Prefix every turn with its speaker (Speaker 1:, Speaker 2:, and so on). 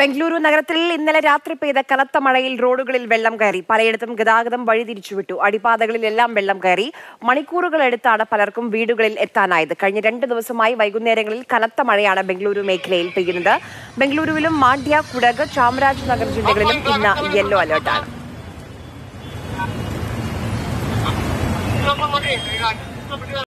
Speaker 1: ബംഗളൂരു നഗരത്തിൽ ഇന്നലെ രാത്രി പെയ്ത കനത്ത മഴയിൽ റോഡുകളിൽ വെള്ളം കയറി പലയിടത്തും ഗതാഗതം വഴിതിരിച്ചുവിട്ടു അടിപാതകളിലെല്ലാം വെള്ളം കയറി മണിക്കൂറുകളെടുത്താണ് പലർക്കും വീടുകളിൽ എത്താനായത് കഴിഞ്ഞ രണ്ട് ദിവസമായി വൈകുന്നേരങ്ങളിൽ കനത്ത മഴയാണ് ബംഗളൂരു മേഖലയിൽ പെയ്യുന്നത് ബംഗളൂരുവിലും മാണ്ഡ്യ കുടക് ചാമരാജ്നഗർ ജില്ലകളിലും ഇന്ന് യെല്ലോ അലേർട്ടാണ്
Speaker 2: ആണ്